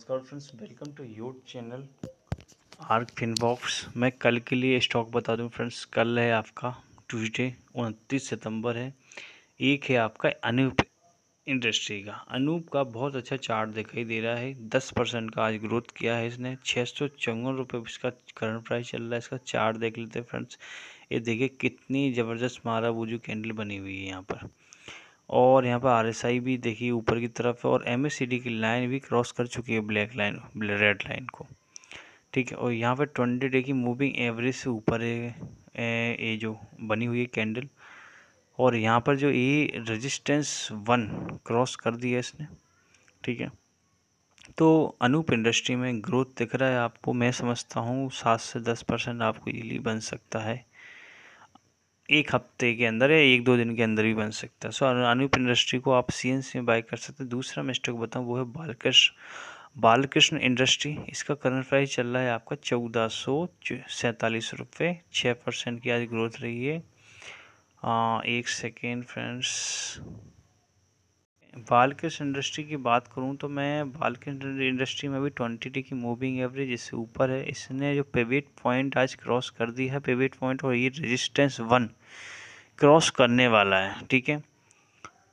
नमस्कार friends welcome to your channel Arc Finbox मैं कल के लिए स्टॉक बता दूं फ्रेंड्स कल है आपका ट्यूजडे उनतीस सितंबर है एक है आपका अनूप इंडस्ट्री का अनूप का बहुत अच्छा चार्ट दिखाई दे रहा है दस परसेंट का आज ग्रोथ किया है इसने छः सौ चौवन रुपये इसका करंट प्राइस चल रहा है इसका चार्ट देख लेते हैं फ्रेंड्स ये देखिए कितनी ज़बरदस्त मारा वो जो कैंडल बनी हुई है यहाँ पर और यहाँ पर आरएसआई भी देखिए ऊपर की तरफ है और एमएससीडी की लाइन भी क्रॉस कर चुकी है ब्लैक लाइन रेड लाइन को ठीक है और यहाँ पर ट्वेंटी डे की मूविंग एवरेज से ऊपर ये जो बनी हुई है कैंडल और यहाँ पर जो ये रेजिस्टेंस वन क्रॉस कर दिया इसने ठीक है तो अनूप इंडस्ट्री में ग्रोथ दिख रहा है आपको मैं समझता हूँ सात से दस परसेंट आपको ईली बन सकता है एक हफ्ते के अंदर या एक दो दिन के अंदर भी बन सकता है सो अनूप इंडस्ट्री को आप सी में बाई कर सकते हैं दूसरा मैं स्टॉक बताऊँ वो है बालकृष्ण बालकृष्ण इंडस्ट्री इसका करंट प्राइस चल रहा है आपका चौदह सौ सैंतालीस रुपये छः परसेंट की आज ग्रोथ रही है आ, एक सेकेंड फ्रेंड्स बालकृष्ण इंडस्ट्री की बात करूँ तो मैं बालकृष्ण इंडस्ट्री में भी ट्वेंटी डी की मूविंग एवरेज इससे ऊपर है इसने जो पेविट पॉइंट आज क्रॉस कर दी है पेविट पॉइंट और ये रेजिस्टेंस वन क्रॉस करने वाला है ठीक है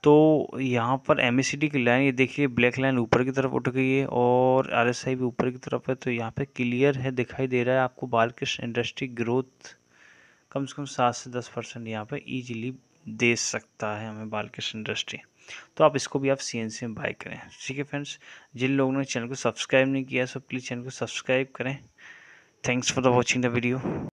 तो यहाँ पर एम e की लाइन ये देखिए ब्लैक लाइन ऊपर की तरफ उठ गई है और आर भी ऊपर की तरफ है तो यहाँ पर क्लियर है दिखाई दे रहा है आपको बालकृष्ण इंडस्ट्री ग्रोथ कम से कम सात से दस परसेंट यहाँ पर ईजिली दे सकता है हमें बालकृष्ण इंडस्ट्री तो आप इसको भी आप सी एन सी में बाई करें ठीक है फ्रेंड्स जिन लोगों ने चैनल को सब्सक्राइब नहीं किया सो प्लीज़ चैनल को सब्सक्राइब करें thanks for the watching the video